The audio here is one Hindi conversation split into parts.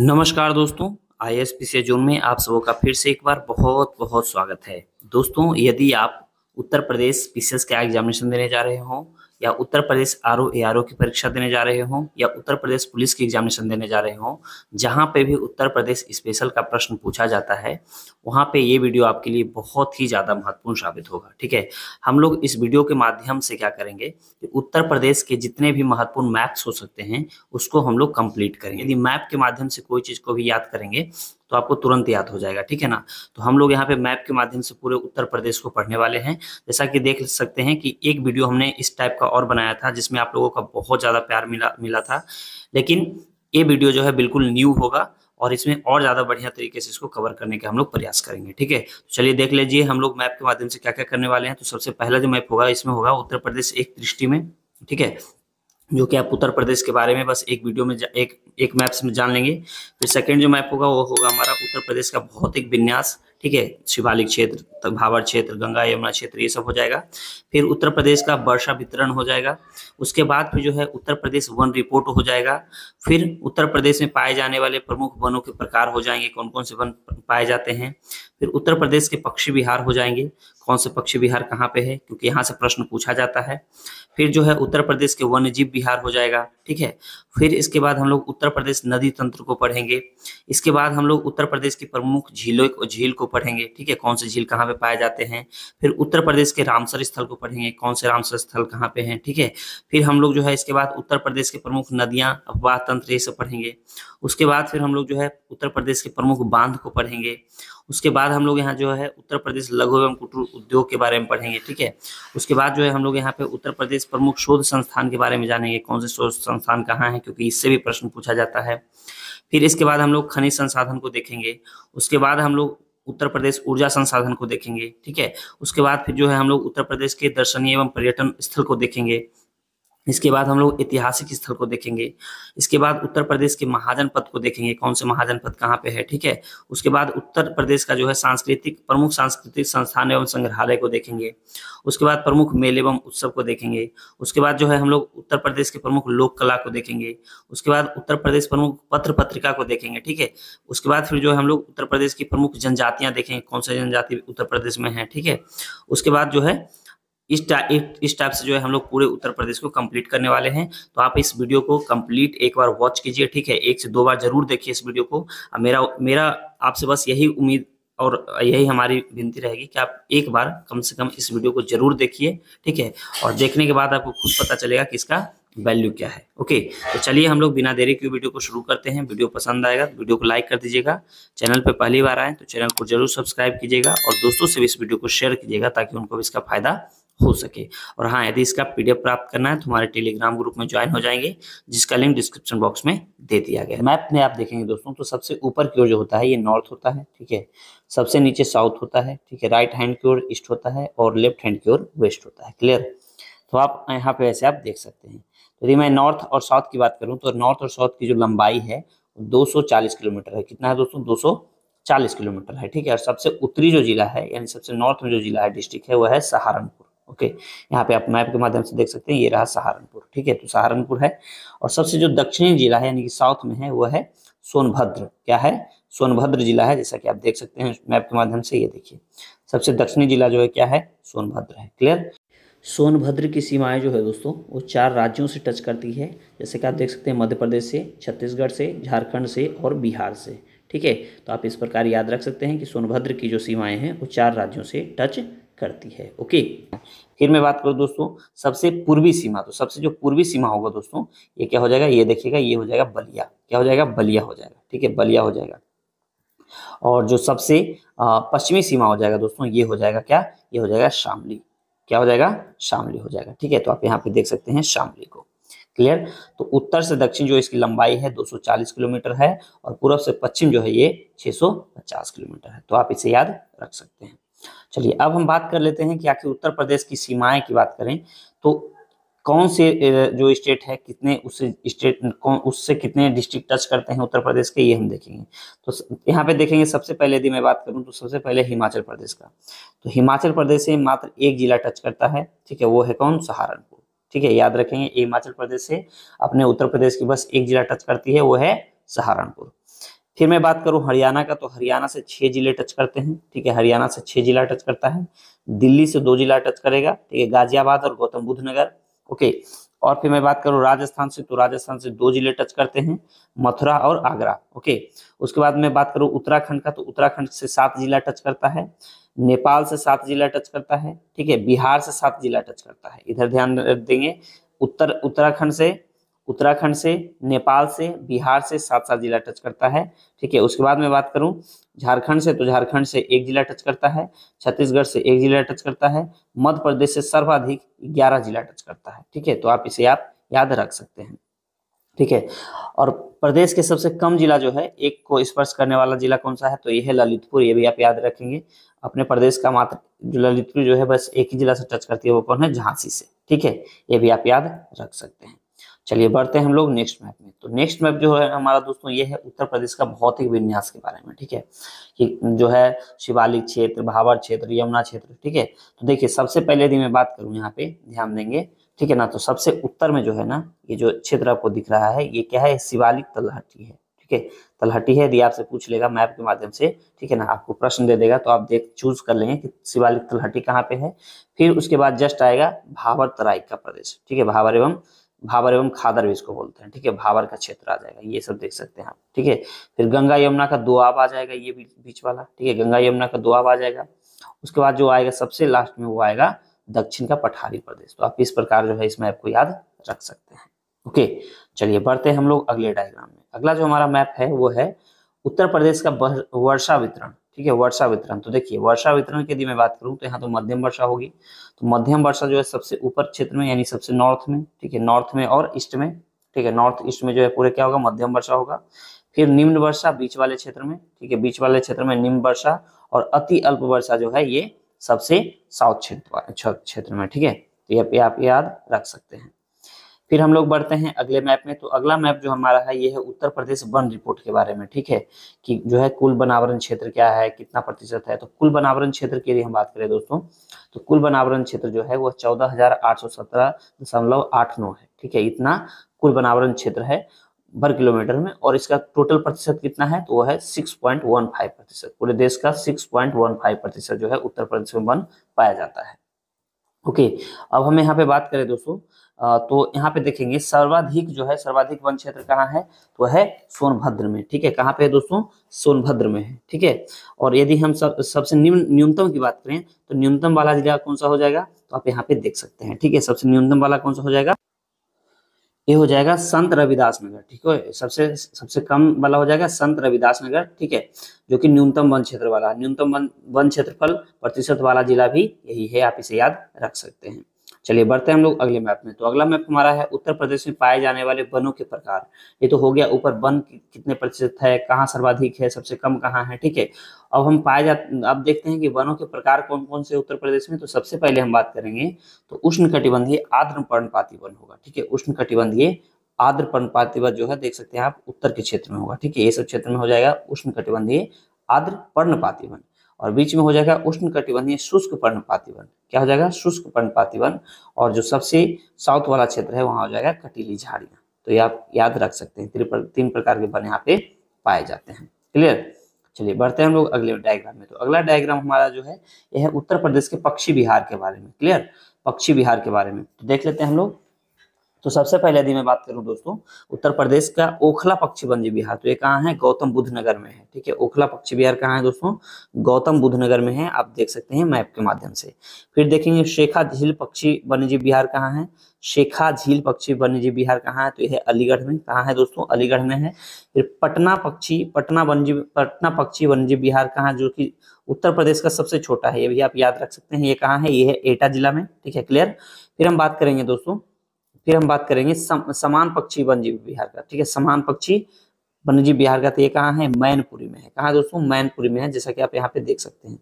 नमस्कार दोस्तों आई एस पी से में आप सब का फिर से एक बार बहुत बहुत स्वागत है दोस्तों यदि आप उत्तर प्रदेश पीसीएस का एग्जामिनेशन देने जा रहे हो या उत्तर प्रदेश R O A R O की परीक्षा देने जा रहे हों या उत्तर प्रदेश पुलिस की एग्जामिनेशन देने जा रहे हों जहाँ पे भी उत्तर प्रदेश स्पेशल का प्रश्न पूछा जाता है वहाँ पे ये वीडियो आपके लिए बहुत ही ज़्यादा महत्वपूर्ण साबित होगा ठीक है हम लोग इस वीडियो के माध्यम से क्या करेंगे कि उत्तर प्रदेश के जितने भी महत्वपूर्ण मैप्स हो सकते हैं उसको हम लोग कंप्लीट करेंगे यदि मैप के माध्यम से कोई चीज़ को भी याद करेंगे तो आपको तुरंत याद हो जाएगा ठीक है ना तो हम लोग यहाँ पे मैप के माध्यम से पूरे उत्तर प्रदेश को पढ़ने वाले हैं जैसा कि देख सकते हैं कि एक वीडियो हमने इस टाइप का और बनाया था जिसमें आप लोगों का बहुत ज़्यादा प्यार मिला मिला था लेकिन ये वीडियो जो है बिल्कुल न्यू होगा और इसमें और ज़्यादा बढ़िया तरीके से इसको कवर करने का हम लोग प्रयास करेंगे ठीक है तो चलिए देख लीजिए हम लोग मैप के माध्यम से क्या क्या करने वाले हैं तो सबसे पहला जो मैप होगा इसमें होगा उत्तर प्रदेश एक दृष्टि में ठीक है जो कि आप उत्तर प्रदेश के बारे में बस एक वीडियो में एक एक मैप्स में जान लेंगे फिर सेकंड जो मैप होगा वो होगा हमारा उत्तर प्रदेश का भौतिक विन्यास ठीक है शिवालिक क्षेत्र तक भावर क्षेत्र गंगा यमुना क्षेत्र ये सब हो जाएगा फिर उत्तर प्रदेश का वर्षा वितरण हो जाएगा उसके बाद फिर जो है उत्तर प्रदेश वन रिपोर्ट हो जाएगा फिर उत्तर प्रदेश में पाए जाने वाले प्रमुख वनों के प्रकार हो जाएंगे कौन कौन से वन पाए जाते हैं फिर उत्तर प्रदेश के पक्षी विहार हो जाएंगे कौन से पक्षी विहार कहाँ पे है क्योंकि यहाँ से प्रश्न पूछा जाता है फिर जो है उत्तर प्रदेश के वन्य जीव विहार हो जाएगा ठीक है फिर इसके बाद हम लोग उत्तर प्रदेश नदी तंत्र को पढ़ेंगे इसके बाद हम लोग उत्तर प्रदेश की प्रमुख झीलों झील को पढ़ेंगे ठीक है कौन से झील कहाँ पे पाए जाते हैं फिर उत्तर प्रदेश के रामसर स्थल को पढ़ेंगे कौन से रामसर स्थल कहाँ पे हैं ठीक है फिर हम लोग जो है इसके बाद उत्तर प्रदेश के प्रमुख नदियाँ अफवाह तंत्र ये सब पढ़ेंगे उसके बाद फिर हम लोग जो है उत्तर प्रदेश के प्रमुख बांध को पढ़ेंगे उसके बाद हम लोग यहाँ जो है उत्तर प्रदेश लघु एवं कुटीर उद्योग के बारे में पढ़ेंगे ठीक है उसके बाद जो है हम लोग यहाँ पे उत्तर प्रदेश प्रमुख शोध संस्थान के बारे में जानेंगे कौन से शोध संस्थान कहाँ है क्योंकि इससे भी प्रश्न पूछा जाता है फिर इसके बाद हम लोग खनिज संसाधन को देखेंगे उसके बाद हम लोग उत्तर प्रदेश ऊर्जा संसाधन को देखेंगे ठीक है उसके बाद फिर जो है हम लोग उत्तर प्रदेश के दर्शनीय एवं पर्यटन स्थल को देखेंगे इसके बाद हम लोग ऐतिहासिक स्थल को देखेंगे इसके बाद उत्तर प्रदेश के महाजन पद को देखेंगे कौन से महाजन पद कहाँ पे है ठीक है उसके बाद उत्तर प्रदेश का जो है सांस्कृतिक प्रमुख सांस्कृतिक संस्थान एवं संग्रहालय को देखेंगे उसके बाद प्रमुख मेले एवं उत्सव को देखेंगे उसके बाद जो है हम लोग उत्तर प्रदेश के प्रमुख लोक कला को देखेंगे उसके बाद उत्तर प्रदेश प्रमुख पत्र पत्रिका को देखेंगे ठीक है उसके बाद फिर जो है हम लोग उत्तर प्रदेश की प्रमुख जनजातियां देखेंगे कौन सा जनजाति उत्तर प्रदेश में है ठीक है उसके बाद जो है इस टाइप इस टाइप से जो है हम लोग पूरे उत्तर प्रदेश को कंप्लीट करने वाले हैं तो आप इस वीडियो को कंप्लीट एक बार वॉच कीजिए ठीक है एक से दो बार जरूर देखिए इस वीडियो को मेरा मेरा आपसे बस यही उम्मीद और यही हमारी विनती रहेगी कि आप एक बार कम से कम इस वीडियो को जरूर देखिए ठीक है और देखने के बाद आपको खुद पता चलेगा कि इसका वैल्यू क्या है ओके तो चलिए हम लोग बिना देरी के वीडियो को शुरू करते हैं वीडियो पसंद आएगा तो वीडियो को लाइक कर दीजिएगा चैनल पर पहली बार आए तो चैनल को जरूर सब्सक्राइब कीजिएगा और दोस्तों से भी इस वीडियो को शेयर कीजिएगा ताकि उनको भी इसका फायदा हो सके और हाँ यदि इसका पीडीएफ प्राप्त करना है तो हमारे टेलीग्राम ग्रुप में ज्वाइन हो जाएंगे जिसका लिंक डिस्क्रिप्शन बॉक्स में दे दिया गया मैप में आप देखेंगे दोस्तों तो सबसे ऊपर की ओर जो होता है ये नॉर्थ होता है ठीक है सबसे नीचे साउथ होता है ठीक है राइट हैंड की ओर ईस्ट होता है और लेफ्ट हैंड की ओर वेस्ट होता है क्लियर तो आप यहाँ पे ऐसे आप देख सकते हैं तो यदि मैं नॉर्थ और साउथ की बात करूँ तो नॉर्थ और साउथ की जो लंबाई है 240 किलोमीटर है कितना है दोस्तों 240 किलोमीटर है ठीक है और सबसे उत्तरी जो जिला है यानी सबसे नॉर्थ में जो जिला है डिस्ट्रिक्ट है वह है सहारनपुर ओके यहाँ पे आप मैप के माध्यम से देख सकते हैं ये रहा सहारनपुर ठीक है तो सहारनपुर है और सबसे जो दक्षिणी जिला है यानी कि साउथ में है वो है सोनभद्र क्या है सोनभद्र जिला है जैसा कि आप देख सकते हैं मैप के माध्यम से ये देखिए सबसे दक्षिणी जिला जो है क्या है सोनभद्र है क्लियर सोनभद्र की सीमाएं जो है दोस्तों वो चार राज्यों से टच करती है जैसे कि आप देख सकते हैं मध्य प्रदेश से छत्तीसगढ़ से झारखंड से और बिहार से ठीक है तो आप इस प्रकार याद रख सकते हैं कि सोनभद्र की जो सीमाएं हैं वो चार राज्यों से टच करती है ओके फिर मैं बात करूँ दोस्तों सबसे पूर्वी सीमा तो सबसे जो पूर्वी सीमा होगा दोस्तों ये क्या हो जाएगा ये देखिएगा ये हो जाएगा बलिया क्या हो जाएगा बलिया हो जाएगा ठीक है बलिया हो जाएगा और जो सबसे पश्चिमी सीमा हो जाएगा दोस्तों ये हो जाएगा क्या ये हो जाएगा शामली क्या हो जाएगा शामली हो जाएगा ठीक है तो आप यहाँ पे देख सकते हैं शामली को क्लियर तो उत्तर से दक्षिण जो इसकी लंबाई है 240 किलोमीटर है और पूर्व से पश्चिम जो है ये 650 किलोमीटर है तो आप इसे याद रख सकते हैं चलिए अब हम बात कर लेते हैं कि आखिर उत्तर प्रदेश की सीमाएं की बात करें तो कौन से जो स्टेट है कितने उससे स्टेट कौन उससे कितने डिस्ट्रिक्ट टच करते हैं उत्तर प्रदेश के ये हम देखेंगे तो यहाँ पे देखेंगे सबसे पहले यदि मैं बात करूँ तो सबसे पहले हिमाचल प्रदेश का तो हिमाचल प्रदेश से मात्र एक जिला टच करता है ठीक है वो है कौन सहारनपुर ठीक है याद रखेंगे हिमाचल प्रदेश से अपने उत्तर प्रदेश की बस एक जिला टच करती है वो है सहारनपुर फिर मैं बात करूं हरियाणा का तो हरियाणा से छः जिले टच करते हैं ठीक है हरियाणा से छः जिला टच करता है दिल्ली से दो जिला टच करेगा ठीक है गाजियाबाद और गौतम बुद्ध नगर ओके और फिर मैं बात करूँ राजस्थान से तो राजस्थान से दो जिले टच करते हैं मथुरा और आगरा ओके उसके बाद मैं बात करूँ उत्तराखंड का तो उत्तराखंड से सात जिला टच करता है नेपाल से सात जिला टच करता है ठीक है बिहार से सात जिला टच करता है इधर ध्यान देंगे उत्तर उत्तराखंड से उत्तराखंड से नेपाल से बिहार से सात सात जिला टच करता है ठीक है उसके बाद मैं बात करूं झारखंड से तो झारखंड से एक जिला टच करता है छत्तीसगढ़ से एक जिला टच करता है मध्य प्रदेश से सर्वाधिक ग्यारह जिला टच करता है ठीक है तो आप इसे आप याद रख सकते हैं ठीक है और प्रदेश के सबसे कम जिला जो है एक को स्पर्श करने वाला जिला कौन सा है तो यह है ललितपुर ये भी आप याद रखेंगे अपने प्रदेश का मात्र जो ललितपुर जो है बस एक ही जिला से टच करती है वो कौन है झांसी से ठीक है ये भी आप याद रख सकते हैं चलिए बढ़ते हैं हम लोग नेक्स्ट मैप में तो नेक्स्ट मैप जो है हमारा दोस्तों ये है उत्तर प्रदेश का भौतिक विन्यास के बारे में ठीक है कि जो है शिवालिक क्षेत्र भावर क्षेत्र यमुना क्षेत्र ठीक है तो देखिए सबसे पहले यदि मैं बात करूँ यहाँ पे ध्यान देंगे ठीक है ना तो सबसे उत्तर में जो है ना ये जो क्षेत्र आपको दिख रहा है ये क्या है शिवालिक तलहटी है ठीक है तलहटी है यदि आपसे पूछ लेगा मैप के माध्यम से ठीक है ना आपको प्रश्न दे देगा तो आप देख चूज कर लेंगे कि शिवालिक तलहटी कहाँ पे है फिर उसके बाद जस्ट आएगा भावर तराई का प्रदेश ठीक है भावर एवं भावर एवं खादर भी इसको बोलते हैं ठीक है भावर का क्षेत्र आ जाएगा ये सब देख सकते हैं आप ठीक है फिर गंगा यमुना का दुआब आ जाएगा ये बीच वाला ठीक है गंगा यमुना का दुआब आ जाएगा उसके बाद जो आएगा सबसे लास्ट में वो आएगा दक्षिण का पठारी प्रदेश तो आप इस प्रकार जो है इस मैप को याद रख सकते हैं ओके चलिए बढ़ते हैं हम लोग अगले डायग्राम में अगला जो हमारा मैप है वो है उत्तर प्रदेश का वर्षा वितरण ठीक है वर्षा वितरण तो देखिए वर्षा वितरण की यदि मैं बात करूँ तो यहाँ तो मध्यम वर्षा होगी तो मध्यम वर्षा जो है सबसे ऊपर क्षेत्र में यानी सबसे नॉर्थ में ठीक है नॉर्थ में और ईस्ट में ठीक है नॉर्थ ईस्ट में जो है पूरे क्या होगा मध्यम वर्षा होगा फिर निम्न वर्षा बीच वाले क्षेत्र में ठीक है बीच वाले क्षेत्र में निम्न वर्षा और अति अल्प वर्षा जो है ये सबसे साउथ क्षेत्र क्षेत्र में ठीक है तो ये आप याद रख सकते हैं फिर हम लोग बढ़ते हैं अगले मैप में तो अगला मैप जो हमारा है ये है उत्तर प्रदेश वन रिपोर्ट के बारे में ठीक है कि जो है कुल बनावरण क्षेत्र क्या है कितना प्रतिशत है तो कुल बनावरण क्षेत्र के लिए हम बात करें दोस्तों तो कुल बनावरण क्षेत्र जो है वह चौदह है ठीक है इतना कुल बनावरण क्षेत्र है पर किलोमीटर में और इसका टोटल प्रतिशत कितना है तो वो है सिक्स पॉइंट वन फाइव प्रतिशत पूरे देश का सिक्स पॉइंट वन फाइव प्रतिशत जो है उत्तर प्रदेश में वन पाया जाता है ओके अब हम यहाँ पे बात करें दोस्तों तो यहाँ पे देखेंगे सर्वाधिक जो है सर्वाधिक वन क्षेत्र कहाँ है तो है सोनभद्र में ठीक है कहाँ पे है दोस्तों सोनभद्र में है ठीक है और यदि हम सब सबसे निम्न न्यूनतम की बात करें तो न्यूनतम वाला जिला कौन सा हो जाएगा तो आप यहाँ पे देख सकते हैं ठीक है सबसे न्यूनतम वाला कौन सा हो जाएगा ये हो जाएगा संत रविदास नगर ठीक है सबसे सबसे कम वाला हो जाएगा संत रविदास नगर ठीक है जो कि न्यूनतम वन क्षेत्र वाला न्यूनतम वन वन क्षेत्रफल प्रतिशत वाला जिला भी यही है आप इसे याद रख सकते हैं चलिए बढ़ते हैं हम लोग अगले मैप में तो अगला मैप हमारा है उत्तर प्रदेश में पाए जाने वाले वनों के प्रकार ये तो हो गया ऊपर वन कितने प्रतिशत है कहाँ सर्वाधिक है सबसे कम कहाँ है ठीक है अब हम पाए जा अब देखते हैं कि वनों के प्रकार कौन कौन से उत्तर प्रदेश में तो सबसे पहले हम बात करेंगे तो उष्ण कटिबंधीय आद्र पर्णपाती वन होगा ठीक है उष्ण कटिबंधीय आद्र पर्णपाती वन जो है देख सकते हैं आप उत्तर के क्षेत्र में होगा ठीक है ये सब क्षेत्र में हो जाएगा उष्ण कटिबंधीय आद्र पर्णपाती वन और बीच में हो जाएगा उष्ण कटिबंधीय शुष्क पर्णपाती वन क्या हो जाएगा शुष्क पर्णपाती वन और जो सबसे साउथ वाला क्षेत्र है वहाँ हो जाएगा कटीली झाड़ियाँ तो ये आप याद रख सकते हैं तीन प्रकार के वन यहाँ पे पाए जाते हैं क्लियर चलिए बढ़ते हैं हम लोग अगले डायग्राम में तो अगला डायग्राम हमारा जो है यह है उत्तर प्रदेश के पक्षी बिहार के बारे में क्लियर पक्षी बिहार के बारे में तो देख लेते हैं हम लोग तो सबसे पहले यदि मैं बात करूं दोस्तों उत्तर प्रदेश का ओखला पक्षी वन्य विहार तो ये कहाँ है गौतम बुद्ध नगर में है ठीक है ओखला पक्षी विहार कहाँ है दोस्तों गौतम बुद्ध नगर में है आप देख सकते हैं मैप के माध्यम से फिर देखेंगे शेखा झील पक्षी वन्यजीव विहार कहाँ है शेखा झील पक्षी वन्यजीव विहार कहाँ है तो यह अलीगढ़ में कहाँ है दोस्तों अलीगढ़ में है फिर पटना पक्षी पटना वन्यजीव पटना पक्षी वन्यजीव विहार कहाँ जो की उत्तर प्रदेश का सबसे छोटा है ये भी आप याद रख सकते हैं ये कहाँ है ये है एटा जिला में ठीक है क्लियर फिर हम बात करेंगे दोस्तों फिर हम बात करेंगे सम, समान पक्षी जीव बिहार का ठीक है समान पक्षी वन्यजीव बिहार का तो ये कहाँ है मैनपुरी में है कहाँ दोस्तों मैनपुरी में है जैसा कि आप यहाँ पे देख सकते हैं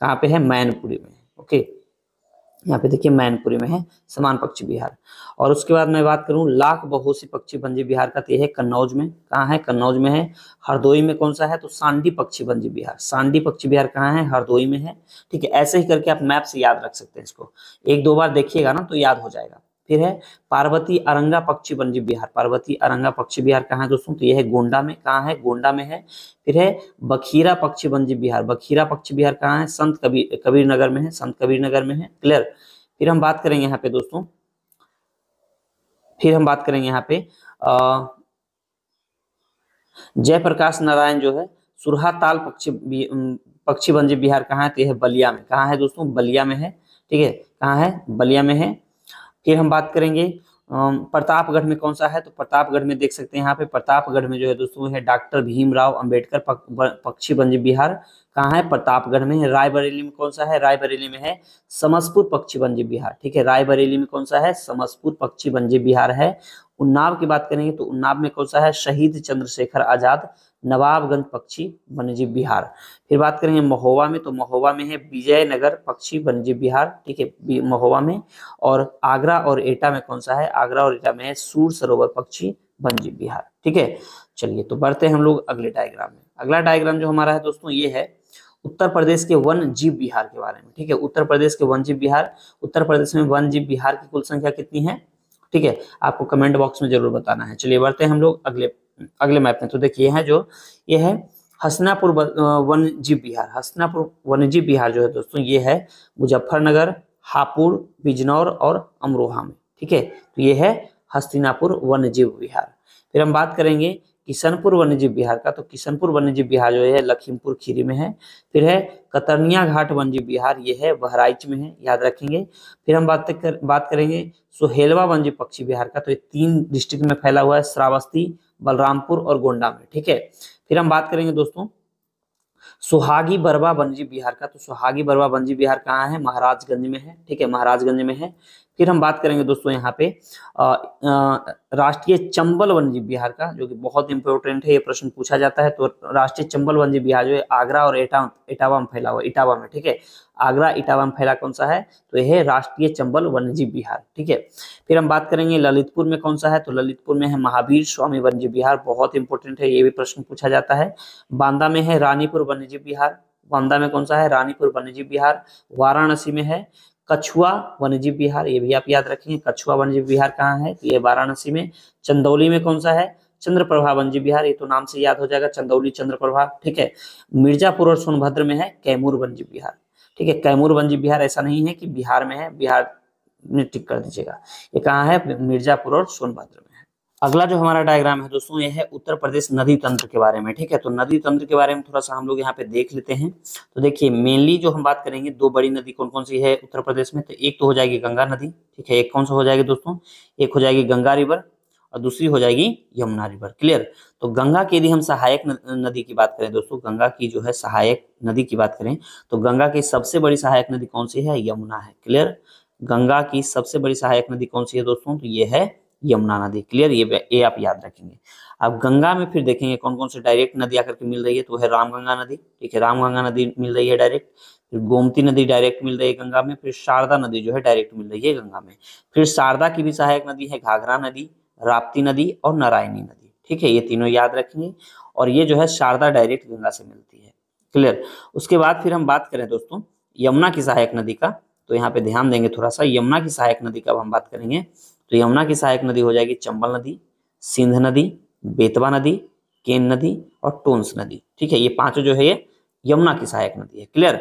कहाँ पे है मैनपुरी में ओके यहाँ पे देखिए मैनपुरी में है समान पक्षी बिहार और उसके बाद मैं बात करूँ लाख बहुसी पक्षी बंजी बिहार का तो यह है कन्नौज में कहाँ है कन्नौज में है हरदोई में कौन सा है तो सांडी पक्षी वन्य बिहार सांडी पक्षी बिहार कहाँ है हरदोई में है ठीक है ऐसे ही करके आप मैप से याद रख सकते हैं इसको एक दो बार देखिएगा ना तो याद हो जाएगा फिर है पार्वती अरंगा पक्षी वन्य विहार पार्वती अरंगा पक्षी विहार कहाँ है दोस्तों तो यह है गोंडा में कहाँ है गोंडा में है फिर है बखीरा पक्षी वन्य विहार बखीरा पक्षी विहार कहाँ है संत कबीर कबीर नगर में है संत कबीर नगर में है क्लियर फिर हम बात करेंगे यहाँ पे दोस्तों फिर हम बात करेंगे यहाँ पे जयप्रकाश नारायण जो है सुरहाताल पक्षी पक्षी वन्य विहार कहाँ है तो यह बलिया में कहाँ है दोस्तों बलिया में है ठीक है कहाँ है बलिया में है फिर हम बात करेंगे प्रतापगढ़ में कौन सा है तो प्रतापगढ़ में देख सकते हैं यहाँ पे प्रतापगढ़ में जो है दोस्तों है डॉक्टर भीमराव अंबेडकर पक्षी बंज बिहार कहाँ है प्रतापगढ़ में रायबरेली में कौन सा है रायबरेली में है समसपुर पक्षी वनजी बिहार ठीक है रायबरेली में कौन सा है समसपुर पक्षी वन्यजीव बिहार है उन्नाव की बात करेंगे तो उन्नाव में कौन सा है शहीद चंद्रशेखर आजाद नवाबगंज पक्षी वनजी बिहार फिर बात करेंगे महोवा में तो महोवा में है विजयनगर पक्षी वन्यजीव बिहार ठीक है महोवा में और आगरा और एटा में कौन सा है आगरा और एटा में है सूर सरोवर पक्षी वन्यजीव बिहार ठीक है चलिए तो बढ़ते हैं हम लोग अगले डायग्राम में अगला डायग्राम जो हमारा है दोस्तों ये है उत्तर प्रदेश के वन जीव बिहार के बारे में ठीक है उत्तर प्रदेश के वन जीव बिहार उत्तर प्रदेश में वन जीव बिहार की कुल संख्या कितनी है ठीक है आपको कमेंट बॉक्स में जरूर बताना है चलिए बढ़ते हैं हम लोग अगले अगले मैप में तो देखिए है जो ये है हसनापुर वन जीव बिहार हसनापुर जीव बिहार जो है दोस्तों ये है मुजफ्फरनगर हापुड़ बिजनौर और अमरोहा में ठीक है तो ये है हस्तिनापुर जीव बिहार फिर हम बात करेंगे किशनपुर वन्यजीव बिहार का तो किशनपुर वन्यजीव बिहार जो है लखीमपुर खीरी में है फिर है कतरनिया घाट वन्यजीव बिहार ये है बहराइच में है याद रखेंगे फिर हम बात कर, बात करेंगे सोहेलवा वन्यजीव पक्षी बिहार का तो ये तीन डिस्ट्रिक्ट में फैला हुआ है श्रावस्ती बलरामपुर और गोंडा में ठीक है फिर हम बात करेंगे दोस्तों सुहागी बरवा वन्यजीव बिहार का तो सुहागी बरवा वन्यजीव बिहार कहाँ है महाराजगंज में है ठीक है महाराजगंज में है फिर हम बात करेंगे दोस्तों यहाँ पे राष्ट्रीय चंबल वन्यजीव बिहार का जो कि बहुत इंपॉर्टेंट है ये प्रश्न पूछा जाता है तो राष्ट्रीय चंबल वन्यजीव बिहार जो है आगरा और एटा इटावा में फैला हुआ इटावा में ठीक है आगरा इटावा में फैला कौन सा है तो यह है राष्ट्रीय चंबल वन्यजीव बिहार ठीक है फिर हम बात करेंगे ललितपुर में कौन सा है तो ललितपुर में है महावीर स्वामी वन्यजीव बिहार बहुत इंपॉर्टेंट है ये भी प्रश्न पूछा जाता है बांदा में है रानीपुर वन्यजीव बिहार बांदा में कौन सा है रानीपुर वन्यजीव बिहार वाराणसी में है कछुआ वन्यजीव विहार ये भी आप याद रखेंगे कछुआ वन्यजीव विहार कहाँ है तो ये वाराणसी में चंदौली में कौन सा है चंद्रप्रभा वन्यजीव विहार ये तो नाम से याद हो जाएगा चंदौली चंद्रप्रभा ठीक है मिर्जापुर और सोनभद्र में है कैमूर वन्यजीव विहार ठीक है कैमूर वन्यजीव विहार ऐसा नहीं है कि बिहार में है बिहार में टिक कर दीजिएगा ये कहाँ है मिर्जापुर और सोनभद्र अगला जो हमारा डायग्राम है दोस्तों ये है उत्तर प्रदेश नदी तंत्र के बारे में ठीक है तो नदी तंत्र के बारे में थोड़ा सा हम लोग यहाँ पे देख लेते हैं तो देखिए मेनली जो हम बात करेंगे दो बड़ी नदी कौन कौन सी है उत्तर प्रदेश में तो एक तो हो जाएगी गंगा नदी ठीक है एक कौन सा हो जाएगी दोस्तों एक हो जाएगी गंगा रिवर और दूसरी हो जाएगी यमुना रिवर क्लियर तो गंगा की यदि हम सहायक नदी की बात करें दोस्तों गंगा की जो है सहायक नदी की बात करें तो गंगा की सबसे बड़ी सहायक नदी कौन सी है यमुना है क्लियर गंगा की सबसे बड़ी सहायक नदी कौन सी है दोस्तों तो ये है यमुना नदी क्लियर ये ये आप याद रखेंगे अब गंगा में फिर देखेंगे कौन कौन से डायरेक्ट नदी आकर के मिल रही है तो है रामगंगा नदी ठीक है रामगंगा नदी मिल रही है डायरेक्ट फिर गोमती नदी डायरेक्ट मिल रही है गंगा में फिर शारदा नदी जो है डायरेक्ट मिल रही है गंगा में फिर शारदा की भी सहायक नदी है घाघरा नदी राप्ती नदी और नारायणी नदी ठीक है ये तीनों याद रखेंगे और ये जो है शारदा डायरेक्ट गंगा से मिलती है क्लियर उसके बाद फिर हम बात करें दोस्तों यमुना की सहायक नदी का तो यहाँ पे ध्यान देंगे थोड़ा सा यमुना की सहायक नदी का हम बात करेंगे तो यमुना की सहायक नदी हो जाएगी चंबल नदी सिंध नदी बेतवा नदी केन नदी और टोन्स नदी ठीक है ये पांचों जो है ये यमुना की सहायक नदी है क्लियर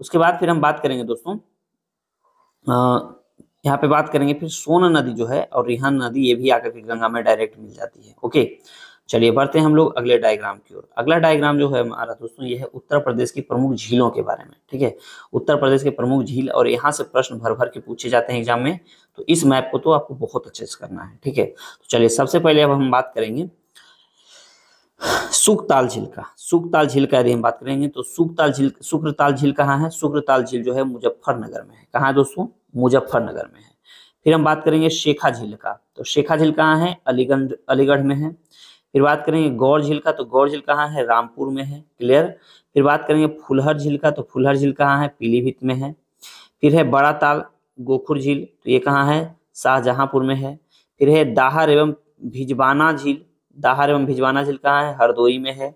उसके बाद फिर हम बात करेंगे दोस्तों यहाँ पे बात करेंगे फिर सोन नदी जो है और रिहान नदी ये भी आकर के गंगा में डायरेक्ट मिल जाती है ओके चलिए बढ़ते हैं हम लोग अगले डायग्राम की ओर अगला डायग्राम जो है हमारा दोस्तों ये है उत्तर प्रदेश की प्रमुख झीलों के बारे में ठीक है उत्तर प्रदेश के प्रमुख झील और यहाँ से प्रश्न भर भर के पूछे जाते हैं एग्जाम में तो इस मैप को तो आपको बहुत अच्छे से करना है ठीक है तो चलिए सबसे पहले अब हम बात करेंगे सुखताल झील का सुखताल झील का यदि हम बात करेंगे तो सुखताल झील शुक्रताल झील कहाँ है शुक्रताल झील जो है मुजफ्फरनगर में है कहाँ है दोस्तों मुजफ्फरनगर में है फिर हम बात करेंगे शेखा झील का तो शेखा झील कहाँ है अलीगंज अलीगढ़ में है फिर बात करेंगे गौर झील का तो गौर झील कहाँ है रामपुर में है क्लियर फिर बात करेंगे फुलहर झील का तो फुलहर झील कहाँ है पीलीभीत में है फिर है बड़ा ताल गोखुर झील तो ये कहाँ है शाहजहांपुर में है फिर है दाहर एवं भिजवाना झील दाहर एवं भिजवाना झील कहाँ है हरदोई में है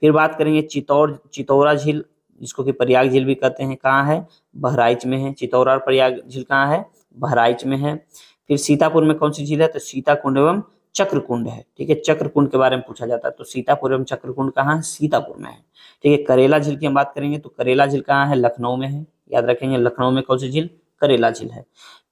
फिर बात करेंगे चितौर चितौरा झील जिसको कि प्रयाग झील भी कहते हैं कहाँ है बहराइच में है चितौरा और प्रयाग झील कहाँ है बहराइच में है फिर सीतापुर में कौन सी झील है तो सीताकुंड एवं चक्रकुंड है ठीक है चक्रकुंड के बारे में पूछा जाता है तो सीतापुर एवं चक्रकुंड कहाँ है सीतापुर में है ठीक है करेला झील की हम बात करेंगे तो करेला झील कहाँ है लखनऊ में है याद रखेंगे लखनऊ में कौन सी झील करेला झील है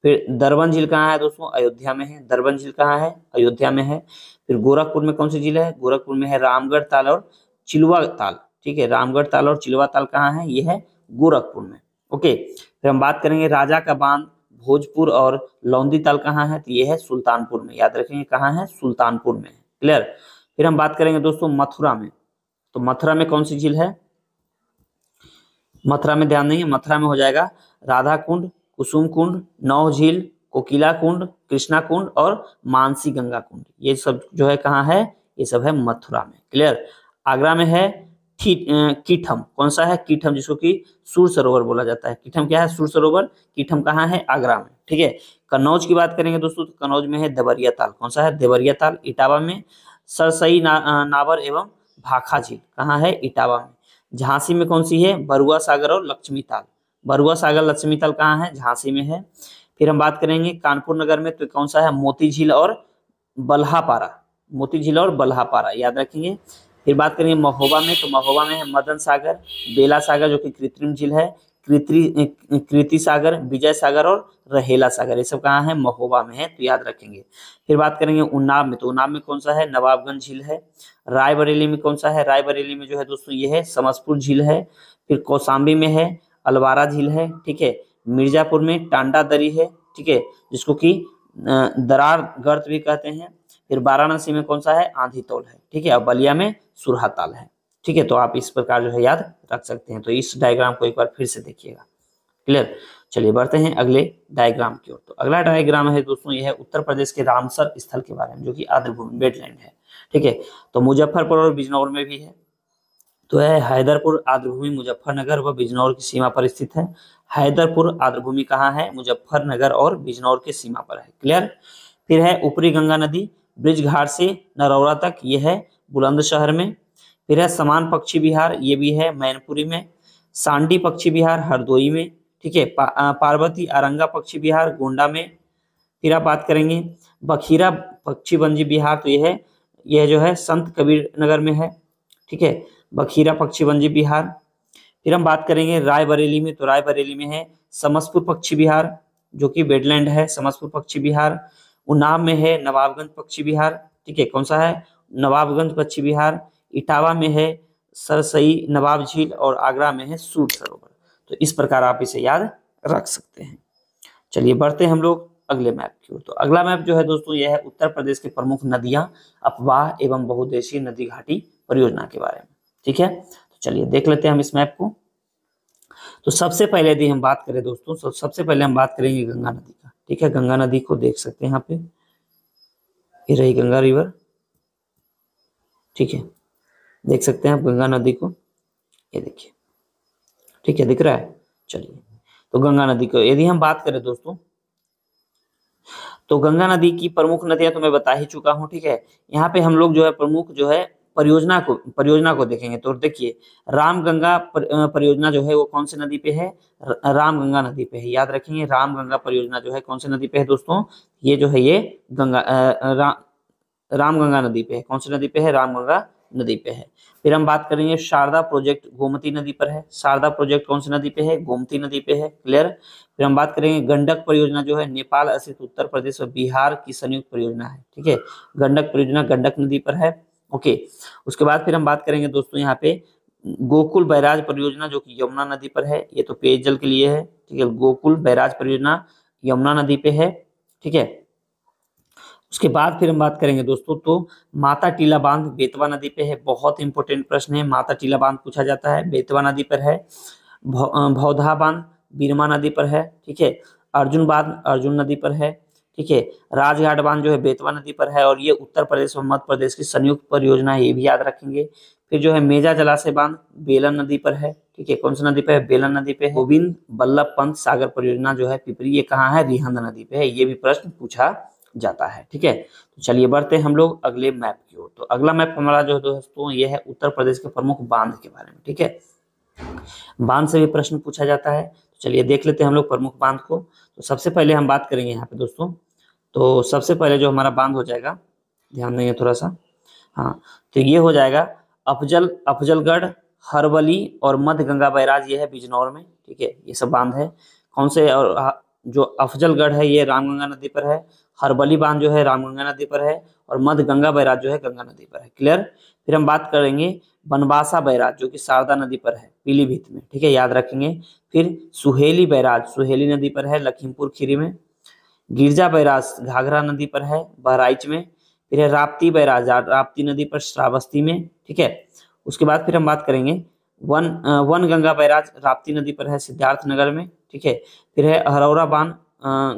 फिर दरबन झील कहाँ है दोस्तों अयोध्या में है दरबन झील कहाँ है अयोध्या में है फिर गोरखपुर में कौन सी झील है गोरखपुर में है रामगढ़ ताल और चिलवा ताल ठीक है रामगढ़ ताल और चिलवा ताल कहाँ है यह है गोरखपुर में ओके फिर हम बात करेंगे राजा का बांध भोजपुर और लौंदी ताल कहाँ है तो ये है सुल्तानपुर में याद रखेंगे कहाँ है सुल्तानपुर में क्लियर फिर हम बात करेंगे दोस्तों मथुरा में तो मथुरा में कौन सी झील है मथुरा में ध्यान देंगे मथुरा में हो जाएगा राधा कुंड कुसुम कुंड नौ झील कोकिला कुंड कृष्णा कुंड और मानसी गंगा कुंड ये सब जो है कहाँ है ये सब है मथुरा में क्लियर आगरा में है कीठम कौन सा है कीठम जिसको कि की सूर सरोवर बोला जाता है कीठम क्या है सूर सरोवर कीठम कहाँ है आगरा में ठीक है कन्नौज की बात करेंगे दोस्तों तो कन्नौज में है देवरिया ताल कौन सा है देवरिया ताल इटावा में सरसई ना, नावर एवं भाखा झील कहाँ है इटावा में झांसी में कौन सी है बरुआ सागर और लक्ष्मी ताल बरुआ सागर लक्ष्मी ताल कहाँ है झांसी में है फिर हम बात करेंगे कानपुर नगर में तो कौन सा है मोती झील और बल्हापारा मोती झील और बल्हापारा याद रखेंगे फिर बात करेंगे महोबा में तो महोबा में है मदन सागर बेला सागर जो कि कृत्रिम झील है कृति कृति सागर विजय सागर और रहेला सागर ये सब कहाँ है महोबा में है तो याद रखेंगे फिर बात करेंगे उन्नाव में तो उन्नाव में कौन सा है नवाबगंज झील है रायबरेली में कौन सा है रायबरेली में जो है दोस्तों ये है समसपुर झील है फिर कौसाम्बी में है अलवारा झील है ठीक है मिर्जापुर में टांडा दरी है ठीक है जिसको कि दरार गर्त भी कहते हैं फिर वाराणसी में कौन सा है आंधी तोल है ठीक है और बलिया में सुरहाताल है ठीक है तो आप इस प्रकार जो है याद रख सकते हैं तो इस डायग्राम को एक बार फिर से देखिएगा क्लियर चलिए बढ़ते हैं अगले डायग्राम की ओर तो अगला डायग्राम है दोस्तों यह है उत्तर प्रदेश के रामसर स्थल के बारे में जो कि भूमि वेटलैंड है ठीक है तो मुजफ्फरपुर और बिजनौर में भी है तो यह हैदरपुर भूमि मुजफ्फरनगर व बिजनौर की सीमा पर स्थित है हैदरपुर भूमि कहाँ है मुजफ्फरनगर और बिजनौर के सीमा पर है क्लियर फिर है ऊपरी गंगा नदी घाट से नरौरा तक ये है बुलंदशहर में फिर है समान पक्षी विहार ये भी है मैनपुरी में सांडी पक्षी विहार हरदोई में ठीक है पा, पार्वती आरंगा पक्षी विहार गोंडा में फिर आप बात करेंगे बखीरा पक्षी बंजी विहार तो यह है यह जो है संत कबीर नगर में है ठीक है बखीरा पक्षी बंजी विहार फिर हम बात करेंगे रायबरेली में तो रायबरेली में है समस्तपुर पक्षी विहार जो कि बेडलैंड है समस्तपुर पक्षी विहार उन्नाव में है नवाबगंज पक्षी विहार ठीक है कौन सा है नवाबगंज पक्षी विहार इटावा में है सरसई नवाब झील और आगरा में है सूट सरोवर तो इस प्रकार आप इसे याद रख सकते हैं चलिए बढ़ते हैं हम लोग अगले मैप की ओर तो अगला मैप जो है दोस्तों यह है उत्तर प्रदेश के प्रमुख नदियां अपवाह एवं बहुदेशीय नदी घाटी परियोजना के बारे में ठीक है तो चलिए देख लेते हैं हम इस मैप को तो सबसे पहले यदि हम बात करें दोस्तों सबसे पहले हम बात करेंगे गंगा नदी ठीक है गंगा नदी को देख सकते हैं यहाँ पे ये रही गंगा रिवर ठीक है देख सकते हैं आप गंगा नदी को ये देखिए ठीक है दिख रहा है चलिए तो गंगा नदी को यदि हम बात करें दोस्तों तो गंगा नदी की प्रमुख नदियां तो मैं बता ही चुका हूं ठीक है यहाँ पे हम लोग जो है प्रमुख जो है परियोजना को परियोजना को देखेंगे तो देखिए रामगंगा परियोजना जो है वो कौन सी नदी पे है रामगंगा नदी पे है याद रखेंगे रामगंगा परियोजना जो है कौन सी नदी पे है दोस्तों ये जो है ये गंगा रा, रामगंगा नदी पे है कौन सी नदी पे है रामगंगा नदी पे है फिर हम बात करेंगे शारदा प्रोजेक्ट गोमती नदी पर है शारदा प्रोजेक्ट कौन सी नदी पे है गोमती नदी पे है क्लियर फिर हम बात करेंगे गंडक परियोजना जो है नेपाल स्थित उत्तर प्रदेश और बिहार की संयुक्त परियोजना है ठीक है गंडक परियोजना गंडक नदी पर है ओके उसके बाद फिर हम बात करेंगे दोस्तों यहाँ पे गोकुल बैराज परियोजना जो कि यमुना नदी पर है ये तो पेयजल के लिए है ठीक है गोकुल बैराज परियोजना यमुना नदी पे है ठीक है उसके बाद फिर हम बात करेंगे दोस्तों तो माता टीला बांध बेतवा नदी पे है बहुत इंपॉर्टेंट प्रश्न है माता टीला बांध पूछा जाता है बेतवा नदी पर है भौधा बांध बीरमा नदी पर है ठीक है अर्जुन बांध अर्जुन नदी पर है ठीक है राजघाट बांध जो है बेतवा नदी पर है और ये उत्तर प्रदेश और मध्य प्रदेश की संयुक्त परियोजना है ये भी याद रखेंगे फिर जो है मेजा जलाशय बांध बेलन नदी पर है ठीक है कौन सा नदी पे है बेलन नदी पे गोविंद बल्लभ पंत सागर परियोजना जो है पिपरी ये कहाँ है रिहंद नदी पे है ये भी प्रश्न पूछा जाता है ठीक है तो चलिए बढ़ते हैं हम लोग अगले मैप की ओर तो अगला मैप हमारा जो है दोस्तों ये है उत्तर प्रदेश के प्रमुख बांध के बारे में ठीक है बांध से भी प्रश्न पूछा जाता है चलिए देख लेते हैं हम लोग प्रमुख बांध को तो सबसे पहले हम बात करेंगे यहाँ पे दोस्तों तो सबसे पहले जो हमारा बांध हो जाएगा ध्यान देंगे थोड़ा सा हाँ तो ये हो जाएगा अफजल अफजलगढ़ हरवली और मध्य गंगा बैराज ये है बिजनौर में ठीक है ये सब बांध है कौन से और हाँ, जो अफजलगढ़ है ये रामगंगा नदी पर है हरबली बांध जो है रामगंगा नदी पर है और मध्य गंगा बैराज जो है गंगा नदी पर है क्लियर फिर हम बात करेंगे बनबासा बैराज जो कि शारदा नदी पर है पीलीभीत में ठीक है याद रखेंगे फिर सुहेली बैराज सुहेली नदी पर है लखीमपुर खीरी में गिरजा बैराज घाघरा नदी पर है बहराइच में फिर है राप्ती बैराज राप्ती नदी पर श्रावस्ती में ठीक है उसके बाद फिर हम बात करेंगे one one Ganga barrage Rapti नदी पर है सिद्धार्थनगर में ठीक है फिर है हरौरा बांध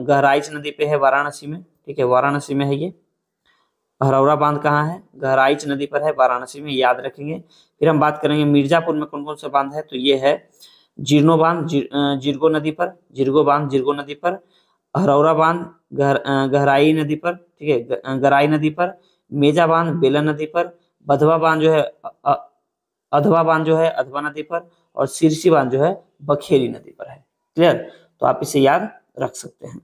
गहराइच नदी पे है वाराणसी में ठीक है वाराणसी में है ये हरौरा बांध कहाँ है गहराइच नदी पर है वाराणसी में याद रखेंगे फिर हम बात करेंगे मिर्जापुर में कौन कौन सा बांध है तो ये है जीर्णो बांध जीर्गो जिरगो नदी पर जिरगो बांध जिरगो नदी पर हरौरा बांध गहर, गहराई नदी पर ठीक है गहराई नदी पर मेजा बांध बेला नदी पर बधवा बांध जो है अधवा बांध जो है अधवा नदी पर और सिरसी बांध जो है बखेरी नदी पर है क्लियर तो आप इसे याद रख सकते हैं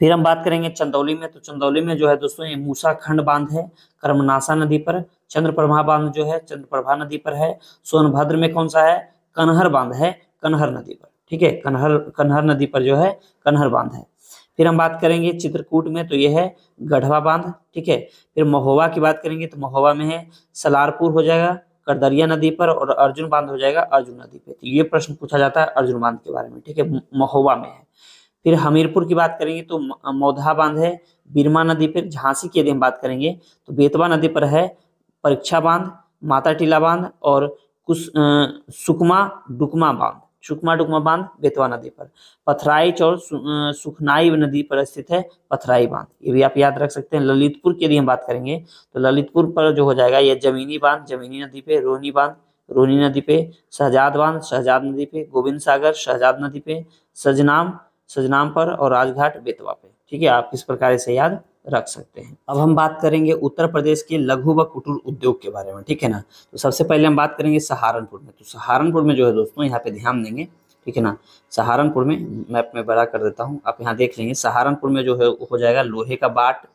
फिर हम बात करेंगे चंदौली में तो चंदौली में जो है दोस्तों ये मूसाखंड बांध है कर्मनाशा नदी पर चंद्रप्रभा बांध जो है चंद्रप्रभा नदी पर है सोनभद्र में कौन सा है कन्हर बांध है कन्हर नदी पर ठीक है कन्हर कन्हर नदी पर जो है कन्हर बांध है फिर हम बात करेंगे चित्रकूट में तो ये है गढ़वा बांध ठीक है फिर महोबा की बात करेंगे तो महोवा में है सलारपुर हो जाएगा करदरिया नदी पर और अर्जुन बांध हो जाएगा अर्जुन नदी पर तो ये प्रश्न पूछा जाता है अर्जुन बांध के बारे में ठीक है महोवा में है फिर हमीरपुर की बात करेंगे तो मौधा बांध है बिरमा नदी पर झांसी की यदि हम बात करेंगे तो बेतवा नदी पर है परीक्षा बांध माता टीला बांध और कुछ सुकमा डुकमा बांध सुकमा डुकमा बांध बेतवा नदी पर पथराइच और सुखनाई नदी पर स्थित है पथराई बांध ये भी आप याद रख सकते हैं ललितपुर की यदि हम बात करेंगे तो ललितपुर पर जो हो जाएगा यह जमीनी बांध जमीनी नदी पे रोहनी बांध रोहनी नदी पे शहजाद बांध शहजाद नदी पे गोविंद सागर शहजाद नदी पे सजनाम सजनाम पर और राजघाट बेतवा पे ठीक है आप इस प्रकार से याद रख सकते हैं अब हम बात करेंगे उत्तर प्रदेश के लघु व कुटुर उद्योग के बारे में ठीक है ना तो सबसे पहले हम बात करेंगे सहारनपुर में तो सहारनपुर में जो है दोस्तों यहाँ पे ध्यान देंगे ठीक है ना सहारनपुर में मैप में बड़ा कर देता हूँ आप यहाँ देख लेंगे सहारनपुर में जो है हो जाएगा लोहे का बाट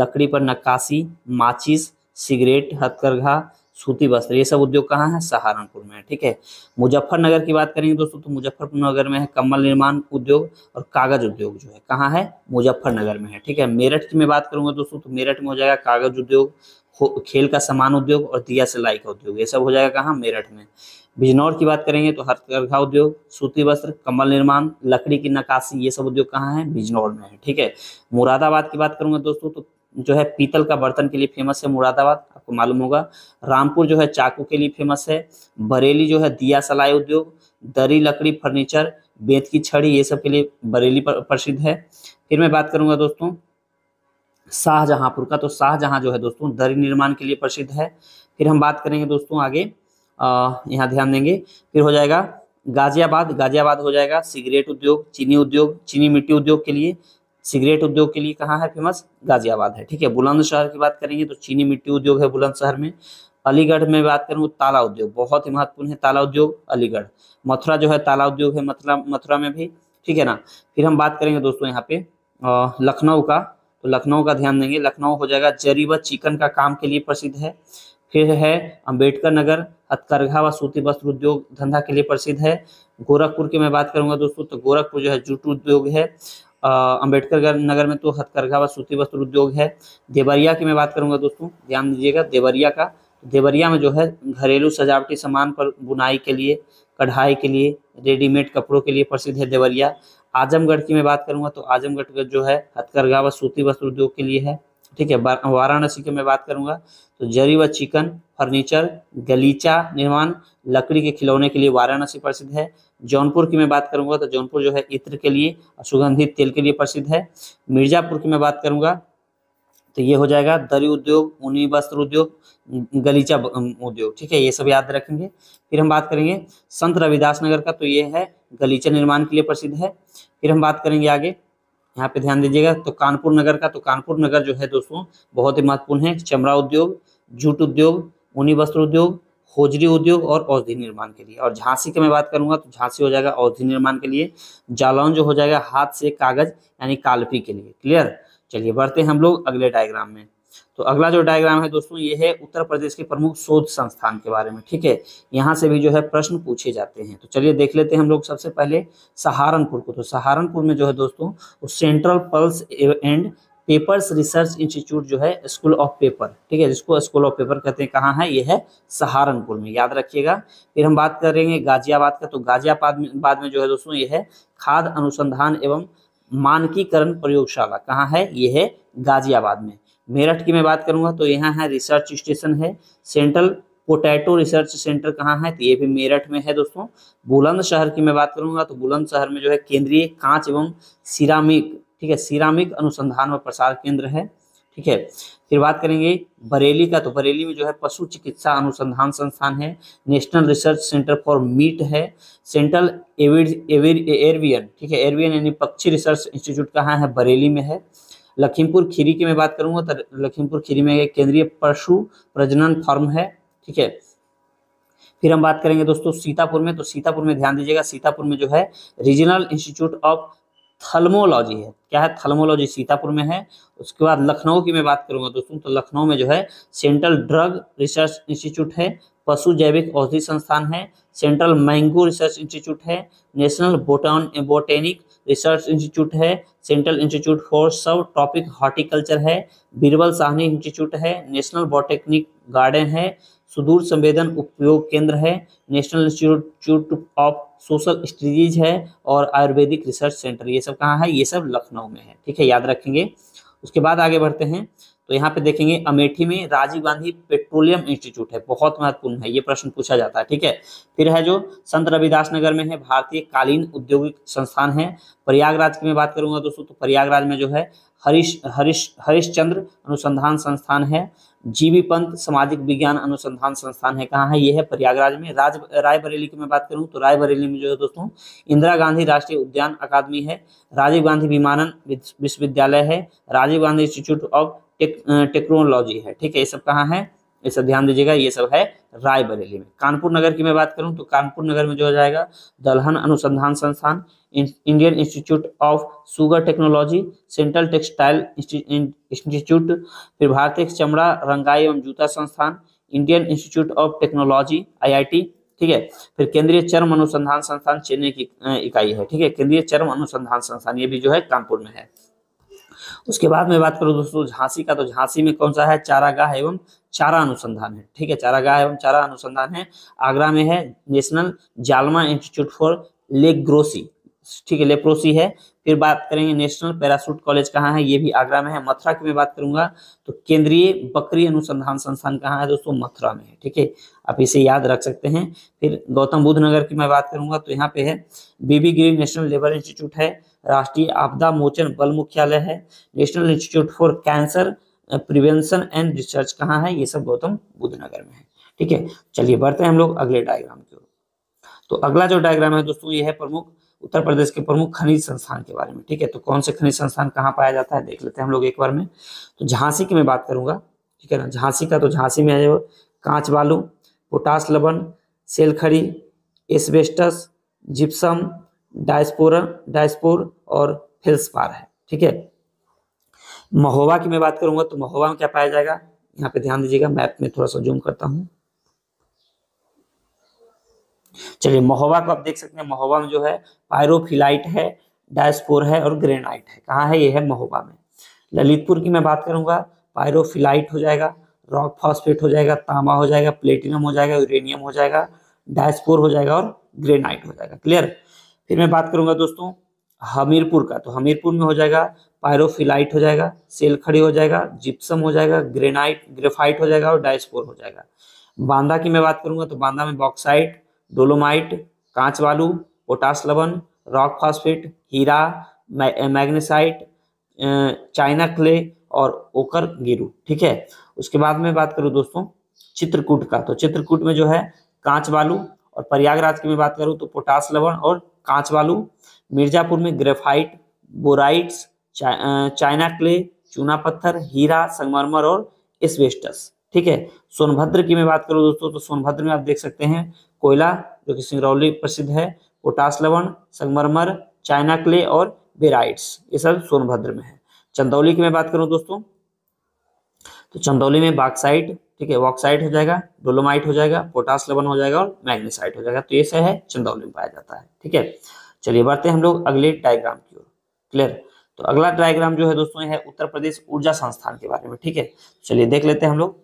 लकड़ी पर नक्काशी माचिस सिगरेट हथकरघा सूती वस्त्र ये सब उद्योग कहाँ है सहारनपुर में है ठीक है मुजफ्फरनगर की बात करेंगे दोस्तों तो मुजफ्फरपुर नगर में है कम्बल निर्माण उद्योग और कागज उद्योग जो है कहाँ है मुजफ्फरनगर में है ठीक है मेरठ की मैं बात करूंगा दोस्तों तो मेरठ में हो जाएगा कागज उद्योग खेल का सामान उद्योग और दिया सिलाई का उद्योग ये सब हो जाएगा कहाँ मेरठ में बिजनौर की बात करेंगे तो हथकरघा उद्योग सूती वस्त्र कम्बल निर्माण लकड़ी की नकाशी ये सब उद्योग कहाँ है बिजनौर में है ठीक है मुरादाबाद की बात करूंगा दोस्तों तो जो है पीतल का बर्तन के लिए फेमस है मुरादाबाद आपको मालूम होगा रामपुर जो है चाकू के लिए फेमस है बरेली जो है दिया सलाई उद्योग दरी लकड़ी फर्नीचर बेत की छड़ी ये सब के लिए बरेली प्रसिद्ध है फिर मैं बात करूंगा दोस्तों शाहजहांपुर का तो शाहजहां जो है दोस्तों दरी निर्माण के लिए प्रसिद्ध है फिर हम बात करेंगे दोस्तों आगे यहाँ ध्यान देंगे फिर हो जाएगा गाजियाबाद गाजियाबाद हो जाएगा सिगरेट उद्योग चीनी उद्योग चीनी मिट्टी उद्योग के लिए सिगरेट उद्योग के लिए कहाँ है फेमस गाजियाबाद है ठीक है बुलंदशहर की बात करेंगे तो चीनी मिट्टी उद्योग है बुलंदशहर में अलीगढ़ में बात करूँ तो ताला उद्योग बहुत ही महत्वपूर्ण है ताला उद्योग अलीगढ़ मथुरा जो है ताला उद्योग है मथुरा मथुरा में भी ठीक है ना फिर हम बात करेंगे दोस्तों यहाँ पे लखनऊ का तो लखनऊ का ध्यान देंगे लखनऊ हो जाएगा जरी व चिकन का काम के लिए प्रसिद्ध है फिर है अम्बेडकर नगर हथकरघा व सूती वस्त्र उद्योग धंधा के लिए प्रसिद्ध है गोरखपुर की मैं बात करूंगा दोस्तों तो गोरखपुर जो है जूट उद्योग है अम्बेडकर नगर में तो हथकरघा व सूती वस्त्र उद्योग है देवरिया की मैं बात करूंगा दोस्तों ध्यान दीजिएगा देवरिया का देवरिया में जो है घरेलू सजावटी सामान पर बुनाई के लिए कढ़ाई के लिए रेडीमेड कपड़ों के लिए प्रसिद्ध है देवरिया आजमगढ़ की मैं बात करूंगा तो आजमगढ़ जो है हथकरघा व सूती वस्त्र उद्योग के लिए है ठीक है वाराणसी की मैं बात करूंगा तो जरी व चिकन फर्नीचर गलीचा निर्माण लकड़ी के खिलौने के लिए वाराणसी प्रसिद्ध है जौनपुर की मैं बात करूंगा तो जौनपुर जो है इत्र के लिए सुगंधित तेल के लिए प्रसिद्ध है मिर्जापुर की मैं बात करूंगा तो ये हो जाएगा दरी उद्योग ऊनी वस्त्र उद्योग गलीचा उद्योग ठीक है ये सब याद रखेंगे फिर हम बात करेंगे संत रविदास नगर का तो ये है गलीचा निर्माण के लिए प्रसिद्ध है फिर हम बात करेंगे आगे यहाँ पे ध्यान दीजिएगा तो कानपुर नगर का तो कानपुर नगर जो है दोस्तों बहुत ही महत्वपूर्ण है चमड़ा उद्योग जूट उद्योग ऊनी वस्त्र उद्योग होजरी उद्योग और औषधि निर्माण के लिए और झांसी की मैं बात करूंगा तो झांसी हो जाएगा औषधि निर्माण के लिए जालौन जो हो जाएगा हाथ से कागज यानी कालपी के लिए क्लियर चलिए बढ़ते हैं हम लोग अगले डायग्राम में तो अगला जो डायग्राम है दोस्तों ये है उत्तर प्रदेश के प्रमुख शोध संस्थान के बारे में ठीक है यहाँ से भी जो है प्रश्न पूछे जाते हैं तो चलिए देख लेते हैं हम लोग सबसे पहले सहारनपुर को तो सहारनपुर में जो है दोस्तों central pulse and papers research institute जो है स्कूल ऑफ पेपर ठीक है जिसको स्कूल ऑफ पेपर कहते हैं कहाँ है ये है सहारनपुर में याद रखिएगा फिर हम बात करेंगे गाजियाबाद का तो गाजियाबाद में बाद में जो है दोस्तों ये है खाद अनुसंधान एवं मानकीकरण प्रयोगशाला कहाँ है ये है गाजियाबाद में मेरठ की मैं बात करूंगा तो यहाँ है रिसर्च स्टेशन है सेंट्रल पोटैटो रिसर्च सेंटर कहाँ है तो ये भी मेरठ में है दोस्तों बुलंदशहर की मैं बात करूंगा तो बुलंदशहर में जो है केंद्रीय कांच एवं सिरामिक ठीक है सिरामिक अनुसंधान व प्रसार केंद्र है ठीक है फिर बात करेंगे बरेली का तो बरेली में जो है पशु चिकित्सा अनुसंधान संस्थान है national research centre for meat है सेंट्रल एविड एविर एयरवियन ठीक है एयरवियन यानी पक्षी रिसर्च इंस्टीट्यूट कहाँ है बरेली में है लखीमपुर खीरी की मैं बात करूंगा तो लखीमपुर खीरी में एक केंद्रीय पशु प्रजनन फार्म है ठीक है फिर हम बात करेंगे दोस्तों सीतापुर में तो सीतापुर में ध्यान दीजिएगा सीतापुर में जो है रीजनल इंस्टीट्यूट ऑफ थर्मोलॉजी है क्या है थर्मोलॉजी सीतापुर में है उसके बाद लखनऊ की मैं बात करूंगा दोस्तों तो लखनऊ में जो है सेंट्रल ड्रग रिसर्च इंस्टीट्यूट है पशु जैविक औषधि संस्थान है सेंट्रल मैंगो रिसर्च इंस्टीट्यूट है नेशनल बोटान बोटेनिक रिसर्च इंस्टीट्यूट है central institute for subtropical horticulture है बीरबल साहनी इंस्टीट्यूट है नेशनल बॉटेक्निक गार्डन है सुदूर संवेदन उपयोग केंद्र है national institute of social studies है और आयुर्वेदिक रिसर्च सेंटर ये सब कहाँ है ये सब लखनऊ में है ठीक है याद रखेंगे उसके बाद आगे बढ़ते हैं तो यहाँ पे देखेंगे अमेठी में राजीव गांधी पेट्रोलियम इंस्टीट्यूट है बहुत महत्वपूर्ण है ये प्रश्न पूछा जाता है ठीक है फिर है जो संत रविदास नगर में है भारतीय कालीन औद्योगिक संस्थान है प्रयागराज की मैं बात करूंगा दोस्तों तो प्रयागराज में जो है हरीश हरीश हरिश्चंद्र अनुसंधान संस्थान है जीवी पंत सामाजिक विज्ञान अनुसंधान संस्थान है कहाँ है ये है प्रयागराज में राज रायबरेली की मैं बात करूँ तो रायबरेली में जो है दोस्तों इंदिरा गांधी राष्ट्रीय उद्यान अकादमी है राजीव गांधी विमानन विश्वविद्यालय है Rajiv Gandhi institute of technology है ठीक है ये सब कहाँ है ये सब ध्यान दीजिएगा ये सब है रायबरेली में कानपुर नगर की मैं बात करूँ तो कानपुर नगर में जो हो जाएगा दलहन अनुसंधान संस्थान Indian institute of sugar technology central textile institute फिर भारतीय चमड़ा रंगाई एवं जूता संस्थान Indian institute of technology IIT ठीक है फिर केंद्रीय चर्म अनुसंधान संस्थान चेन्नई की इकाई है ठीक है केंद्रीय चर्म अनुसंधान संस्थान ये भी जो है कानपुर में है उसके बाद में बात करूँ दोस्तों झांसी का तो झांसी में कौन सा है चारागाह एवं चारा अनुसंधान है ठीक है चारागाह एवं चारा अनुसंधान है आगरा में है नेशनल जालमा इंस्टीट्यूट फॉर लेग्रोसी ठीक है लेप्रोसी है फिर बात करेंगे नेशनल पैरासूट कॉलेज कहाँ है ये भी आगरा में है मथुरा की मैं बात करूंगा तो केंद्रीय बकरी अनुसंधान संस्थान कहाँ है दोस्तों मथुरा में है ठीक है आप इसे याद रख सकते हैं फिर गौतम बुद्ध नगर की मैं बात करूंगा तो यहाँ पे है V V Giri national labour institute है राष्ट्रीय आपदा मोचन बल मुख्यालय है national institute for cancer prevention and research कहाँ है ये सब गौतम बुद्ध नगर में है ठीक है चलिए बढ़ते हैं हम लोग अगले डायग्राम की ओर तो अगला जो डायग्राम है दोस्तों ये है प्रमुख उत्तर प्रदेश के प्रमुख खनिज संस्थान के बारे में ठीक है तो कौन से खनिज संस्थान कहाँ पाया जाता है देख लेते हैं हम लोग एक बार में तो झांसी की मैं बात करूंगा ठीक है ना झांसी का तो झांसी में है कांच बालू पोटास लवन सेलखड़ी एस्बेस्टस जिप्सम डायस्पोरा डायस्पोर और फेल्सपार है ठीक है महोवा की मैं बात करूंगा तो महोवा में क्या पाया जाएगा यहाँ पे ध्यान दीजिएगा मैप में थोड़ा सा जूम करता हूँ चलिए महोवा को आप देख सकते हैं महोवा में जो है पायरोफिलाइट है डायस्पोर है और ग्रेनाइट है कहाँ है ये है महोबा में ललितपुर की मैं बात करूंगा पायरोफिलाइट हो जाएगा रॉक फॉस्फेट हो जाएगा तांबा हो जाएगा प्लेटिनम हो जाएगा यूरेनियम हो जाएगा डायस्पोर हो जाएगा और ग्रेनाइट हो जाएगा क्लियर फिर मैं बात करूंगा दोस्तों हमीरपुर का तो हमीरपुर में हो जाएगा पायरोफिलाइट हो जाएगा सेल खड़ी हो जाएगा जिप्सम हो जाएगा ग्रेनाइट ग्रेफाइट हो जाएगा और डाइसपोर हो जाएगा बांदा की मैं बात करूंगा तो बांदा में बॉक्साइट डोलोमाइट कांच वालू पोटास लवन रॉक फॉस्फेट हीरा मैग्नेसाइट चाइना क्ले और ओकर गिरू ठीक है उसके बाद में बात करूँ दोस्तों चित्रकूट का तो चित्रकूट में जो है कांच बालू और प्रयागराज की मैं बात करूँ तो पोटास लवण और कांच बालू मिर्जापुर में ग्रेफाइट बोराइट्स चाइना क्ले चूना पत्थर हीरा संगमरमर और एस्बेस्टस ठीक है सोनभद्र की मैं बात करूँ दोस्तों तो सोनभद्र में आप देख सकते हैं कोयला जो कि सिंगरौली प्रसिद्ध है पोटास लवण संगमरमर चाइना क्ले और बेराइट्स ये सब सोनभद्र में है चंदौली की मैं बात करूँ दोस्तों तो चंदौली में बाक्साइट ठीक है ऑक्साइड हो जाएगा डोलोमाइट हो जाएगा पोटास लवन हो जाएगा और मैग्नेसाइट हो जाएगा तो ये सब है चंदौली में पाया जाता है ठीक है चलिए बढ़ते हैं हम लोग अगले डायग्राम की ओर क्लियर तो अगला डायग्राम जो है दोस्तों है उत्तर प्रदेश ऊर्जा संस्थान के बारे में ठीक है चलिए देख लेते हैं हम लोग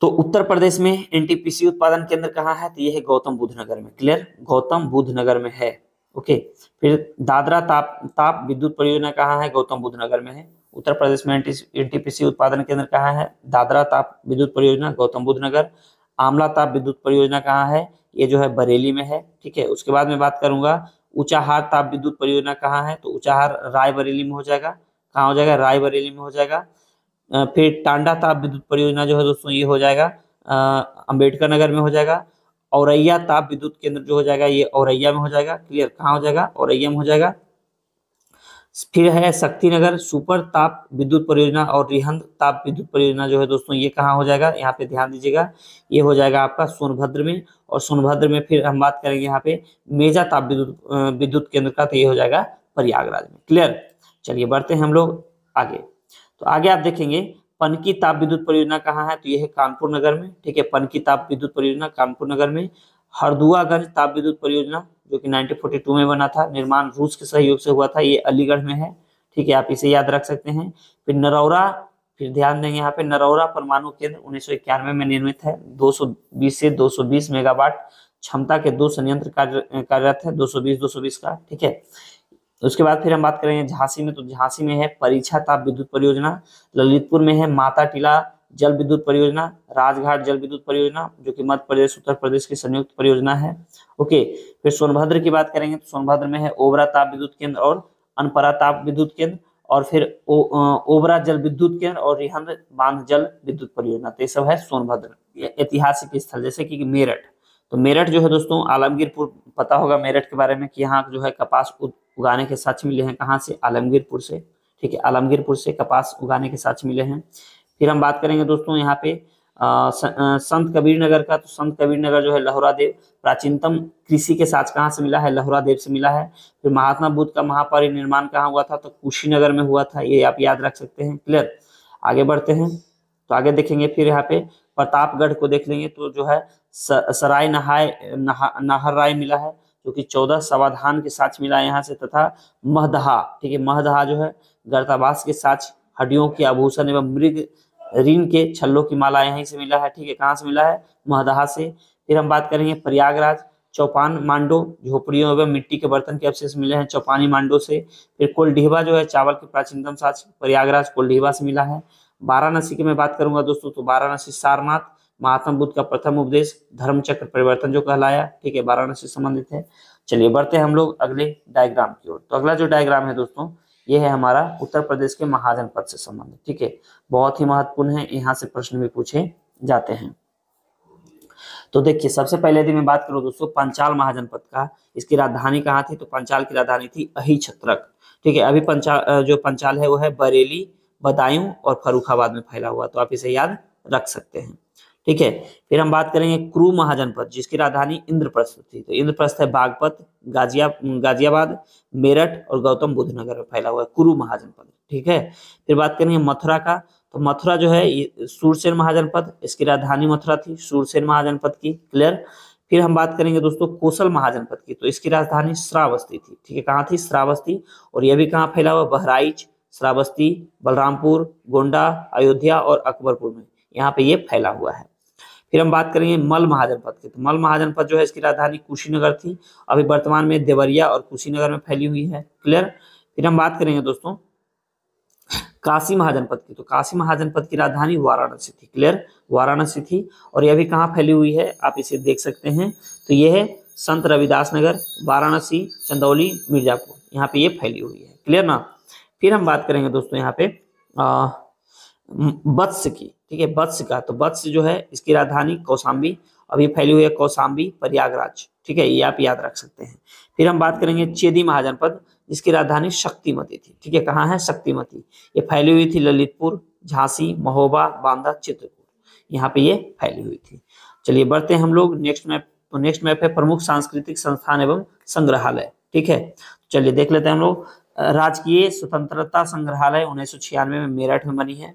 तो उत्तर प्रदेश में एनटीपीसी उत्पादन केंद्र कहाँ है तो ये है गौतम बुद्ध नगर में क्लियर गौतम बुद्ध नगर में है ओके फिर दादरा ताप ताप विद्युत परियोजना कहाँ है गौतम बुद्ध नगर में है उत्तर प्रदेश में एन उत्पादन केंद्र कहाँ है दादरा ताप विद्युत परियोजना गौतम बुद्ध नगर आमला ताप विद्युत परियोजना कहाँ है ये जो है बरेली में है ठीक है उसके बाद में बात करूंगा उचाहार ताप विद्युत परियोजना कहाँ है तो उचाहार राय बरेली में हो जाएगा कहाँ हो जाएगा राय बरेली में हो जाएगा फिर टांडा ताप विद्युत परियोजना जो है दोस्तों ये हो जाएगा अम्बेडकर नगर में हो जाएगा औरैया ताप विद्युत केंद्र जो हो जाएगा ये औरैया में हो जाएगा क्लियर कहाँ हो जाएगा औरैया में हो जाएगा फिर है शक्ति नगर सुपर ताप विद्युत परियोजना और रिहंद ताप विद्युत परियोजना जो है दोस्तों ये कहाँ हो जाएगा यहाँ पे ध्यान दीजिएगा ये हो जाएगा आपका सोनभद्र में और सोनभद्र में फिर हम बात करेंगे यहाँ पे मेजा ताप विद्युत विद्युत केंद्र का तो ये हो जाएगा प्रयागराज में क्लियर चलिए बढ़ते हैं हम लोग आगे तो आगे आप देखेंगे पनकी ताप विद्युत परियोजना कहाँ है तो ये है कानपुर नगर में ठीक है पनकी ताप विद्युत परियोजना कानपुर नगर में हरदुआगंज ताप विद्युत परियोजना जो कि 1942 में बना था निर्माण रूस के सहयोग से हुआ था ये अलीगढ़ में है ठीक है आप इसे याद रख सकते हैं फिर नरौरा फिर ध्यान देंगे यहाँ पे नरौरा परमाणु केंद्र उन्नीस में निर्मित है 220 से 220 मेगावाट क्षमता के दो संयंत्र कार्यरत है 220 220 का ठीक है उसके बाद फिर हम बात करेंगे झांसी में तो झांसी में है परीक्षा ताप विद्युत परियोजना ललितपुर में है माता टीला जल विद्युत परियोजना राजघाट जल विद्युत परियोजना जो कि मध्य प्रदेश उत्तर प्रदेश की संयुक्त परियोजना है ओके फिर सोनभद्र की बात करेंगे तो सोनभद्र में है ओबरा ताप विद्युत केंद्र और अनपरा ताप विद्युत केंद्र और फिर ओबरा जल विद्युत केंद्र और रिहंद बांध जल विद्युत परियोजना तो ये सब है सोनभद्र ऐतिहासिक स्थल जैसे कि मेरठ तो मेरठ जो है दोस्तों आलमगीरपुर पता होगा मेरठ के बारे में कि यहाँ जो है कपास उगाने के साक्ष्य मिले हैं कहाँ से आलमगीरपुर से ठीक है आलमगीरपुर से कपास उगाने के साक्ष्य मिले हैं फिर हम बात करेंगे दोस्तों यहाँ पे संत कबीर नगर का तो संत कबीर नगर जो है देव प्राचीनतम कृषि के साथ कहाँ से मिला है देव से मिला है फिर महात्मा बुद्ध का महापरिनिर्माण कहाँ हुआ था तो कुशीनगर में हुआ था ये आप याद रख सकते हैं क्लियर आगे बढ़ते हैं तो आगे देखेंगे फिर यहाँ पे प्रतापगढ़ को देख लेंगे तो जो है सराय नहाय नहा, नाहर राय मिला है जो कि चौदह सवाधान के साथ मिला है यहाँ से तथा महदहा ठीक है महदहा जो है गर्तावास के साक्ष हड्डियों के आभूषण एवं मृग ऋण के छल्लों की माला यहीं से मिला है ठीक है कहाँ से मिला है महदहा से फिर हम बात करेंगे प्रयागराज चौपान मांडो झोपड़ियों एवं मिट्टी के बर्तन के अवशेष मिले हैं चौपानी मांडो से फिर कोलडीवा जो है चावल के प्राचीनतम साक्ष प्रयागराज कोलडीवा से मिला है वाराणसी की मैं बात करूंगा दोस्तों तो वाराणसी सारनाथ महात्मा बुद्ध का प्रथम उपदेश धर्म चक्र परिवर्तन जो कहलाया ठीक है वाराणसी संबंधित है चलिए बढ़ते हैं हम लोग अगले डायग्राम की ओर तो अगला जो डायग्राम है दोस्तों ये है हमारा उत्तर प्रदेश के महाजन पद से संबंधित ठीक है बहुत ही महत्वपूर्ण है यहाँ से प्रश्न भी पूछे जाते हैं तो देखिए सबसे पहले यदि मैं बात करूं दोस्तों पंचाल महाजनपद का इसकी राजधानी कहाँ थी तो पंचाल की राजधानी थी अही छत्रक ठीक है अभी पंचाल जो पंचाल है वो है बरेली बदायूं और फरुखाबाद में फैला हुआ तो आप इसे याद रख सकते हैं ठीक है फिर हम बात करेंगे क्रू महाजनपद जिसकी राजधानी इंद्रप्रस्थ थी तो इंद्रप्रस्थ है बागपत गाजिया गाजियाबाद मेरठ और गौतम बुद्ध नगर में फैला हुआ है क्रू महाजनपद ठीक है फिर बात करेंगे मथुरा का तो मथुरा जो है सूरसेन महाजनपद इसकी राजधानी मथुरा थी सूरसेन महाजनपद की क्लियर फिर हम बात करेंगे दोस्तों कोसल महाजनपद की तो इसकी राजधानी श्रावस्ती थी ठीक है कहाँ थी श्रावस्ती और यह भी कहाँ फैला हुआ बहराइच श्रावस्ती बलरामपुर गोंडा अयोध्या और अकबरपुर में यहाँ पे ये फैला हुआ है फिर हम बात करेंगे मल महाजनपद की तो मल महाजनपद जो है इसकी राजधानी कुशीनगर थी अभी वर्तमान में देवरिया और कुशीनगर में फैली हुई है क्लियर फिर हम बात करेंगे दोस्तों काशी महाजनपद की तो काशी महाजनपद की राजधानी वाराणसी थी क्लियर वाराणसी थी और यह भी कहाँ फैली हुई है आप इसे देख सकते हैं तो ये है संत रविदास नगर वाराणसी चंदौली मिर्जापुर यहाँ पे ये फैली हुई है क्लियर ना फिर हम बात करेंगे दोस्तों यहाँ पे वत्स की ठीक है वत्स का तो वत्स जो है इसकी राजधानी कौशाम्बी अब ये फैली हुई है कौशाम्बी प्रयागराज ठीक है ये आप याद रख सकते हैं फिर हम बात करेंगे चेदी महाजनपद जिसकी राजधानी शक्तिमती थी ठीक है कहाँ है शक्तिमती ये फैली हुई थी ललितपुर झांसी महोबा बांदा चित्रकूट यहाँ पे ये फैली हुई थी चलिए बढ़ते हैं हम लोग नेक्स्ट मैप तो नेक्स्ट मैप है प्रमुख सांस्कृतिक संस्थान एवं संग्रहालय ठीक है चलिए देख लेते हैं हम लोग राजकीय स्वतंत्रता संग्रहालय उन्नीस में मेरठ में बनी है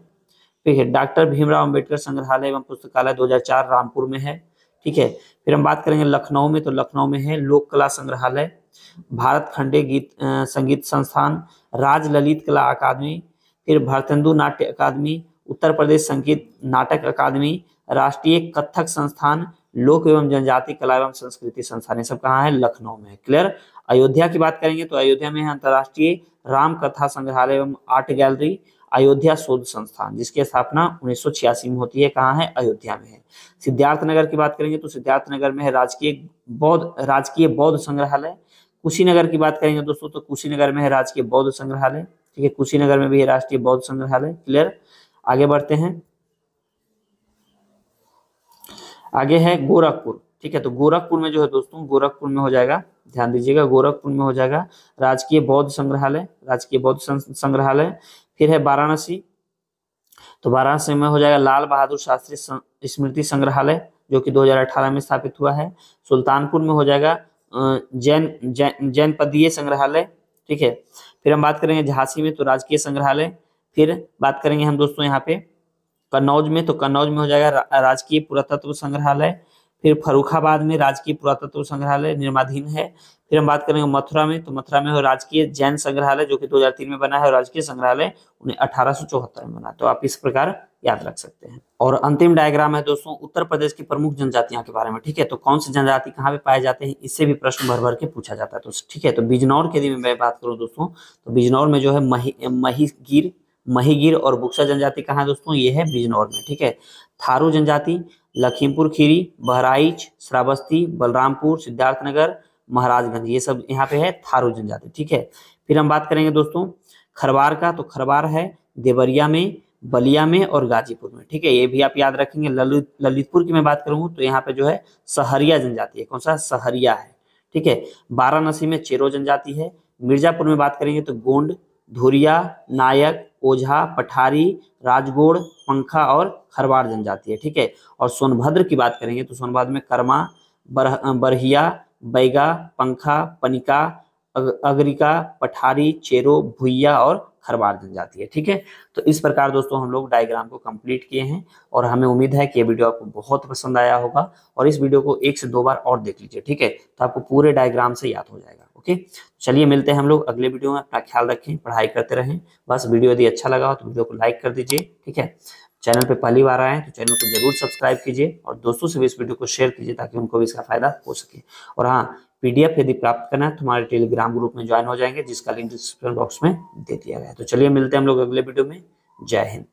ठीक है डॉक्टर भीमराव अम्बेडकर संग्रहालय एवं पुस्तकालय 2004 रामपुर में है ठीक है फिर हम बात करेंगे लखनऊ में तो लखनऊ में है लोक कला संग्रहालय भारत खंडे गीत संगीत संस्थान राज ललित कला अकादमी फिर भरतेंदु नाट्य अकादमी उत्तर प्रदेश संगीत नाटक अकादमी राष्ट्रीय कथक संस्थान लोक एवं जनजाति कला एवं संस्कृति संस्थान ये सब कहाँ है लखनऊ में क्लियर अयोध्या की बात करेंगे तो अयोध्या में है अंतर्राष्ट्रीय राम कथा संग्रहालय एवं आर्ट गैलरी अयोध्या शोध संस्थान जिसकी स्थापना उन्नीस में होती है कहाँ है अयोध्या में है सिद्धार्थ नगर की बात करेंगे तो सिद्धार्थ नगर में है राजकीय बौद्ध राजकीय बौद्ध संग्रहालय कुशीनगर की बात करेंगे दोस्तों तो कुशीनगर में है राजकीय बौद्ध संग्रहालय ठीक है कुशीनगर में भी है राष्ट्रीय बौद्ध संग्रहालय क्लियर आगे बढ़ते हैं आगे है गोरखपुर ठीक है तो गोरखपुर में जो है दोस्तों गोरखपुर में हो जाएगा ध्यान दीजिएगा गोरखपुर में हो जाएगा राजकीय बौद्ध संग्रहालय राजकीय बौद्ध संग्रहालय फिर है वाराणसी तो वाराणसी में हो जाएगा लाल बहादुर शास्त्री स्मृति संग्रहालय जो कि 2018 में स्थापित हुआ है सुल्तानपुर में हो जाएगा जैन जैन जैनपदीय संग्रहालय ठीक है फिर हम बात करेंगे झांसी में तो राजकीय संग्रहालय फिर बात करेंगे हम दोस्तों यहाँ पे कन्नौज में तो कन्नौज में हो जाएगा राजकीय पुरातत्व संग्रहालय फिर फरुखाबाद में राजकीय पुरातत्व संग्रहालय निर्माधीन है फिर हम बात करेंगे मथुरा में तो मथुरा में राजकीय जैन संग्रहालय जो कि 2003 में बना है और राजकीय संग्रहालय उन्हें अठारह में बना तो आप इस प्रकार याद रख सकते हैं और अंतिम डायग्राम है दोस्तों उत्तर प्रदेश की प्रमुख जनजातियां के बारे में ठीक है तो कौन सी जनजाति कहाँ पे पाए जाते हैं इससे भी प्रश्न भर भर के पूछा जाता है तो ठीक है तो बिजनौर के लिए मैं बात करूँ दोस्तों तो बिजनौर में जो है मही महीगिर और बुक्सा जनजाति कहाँ है दोस्तों ये है बिजनौर में ठीक है थारू जनजाति लखीमपुर खीरी बहराइच श्रावस्ती बलरामपुर सिद्धार्थनगर महाराजगंज ये सब यहाँ पे है थारू जनजाति ठीक है फिर हम बात करेंगे दोस्तों खरवार का तो खरवार है देवरिया में बलिया में और गाजीपुर में ठीक है ये भी आप याद रखेंगे ललित ललितपुर की मैं बात करूँ तो यहाँ पे जो है सहरिया जनजाति है कौन सा सहरिया है ठीक है वाराणसी में चेरो जनजाति है मिर्जापुर में बात करेंगे तो गोंड धुरिया नायक ओझा पठारी राजगोड़ पंखा और खरवार जनजाति है ठीक है और सोनभद्र की बात करेंगे तो सोनभद्र में कर्मा बर, बरहिया बैगा पंखा पनिका अग, अग्रिका पठारी चेरो भुइया और खरवार जनजाति है ठीक है तो इस प्रकार दोस्तों हम लोग डायग्राम को कंप्लीट किए हैं और हमें उम्मीद है कि ये वीडियो आपको बहुत पसंद आया होगा और इस वीडियो को एक से दो बार और देख लीजिए ठीक है तो आपको पूरे डायग्राम से याद हो जाएगा ओके चलिए मिलते हैं हम लोग अगले वीडियो में अपना ख्याल रखें पढ़ाई करते रहें बस वीडियो यदि अच्छा लगा हो तो वीडियो को लाइक कर दीजिए ठीक है चैनल पे पहली बार आए हैं तो चैनल को जरूर सब्सक्राइब कीजिए और दोस्तों से भी इस वीडियो को शेयर कीजिए ताकि उनको भी इसका फायदा हो सके और हाँ पीडीएफ यदि प्राप्त करना है तो हमारे टेलीग्राम ग्रुप में ज्वाइन हो जाएंगे जिसका लिंक डिस्क्रिप्शन बॉक्स में दे दिया गया है तो चलिए मिलते हैं हम लोग अगले वीडियो में जय हिंद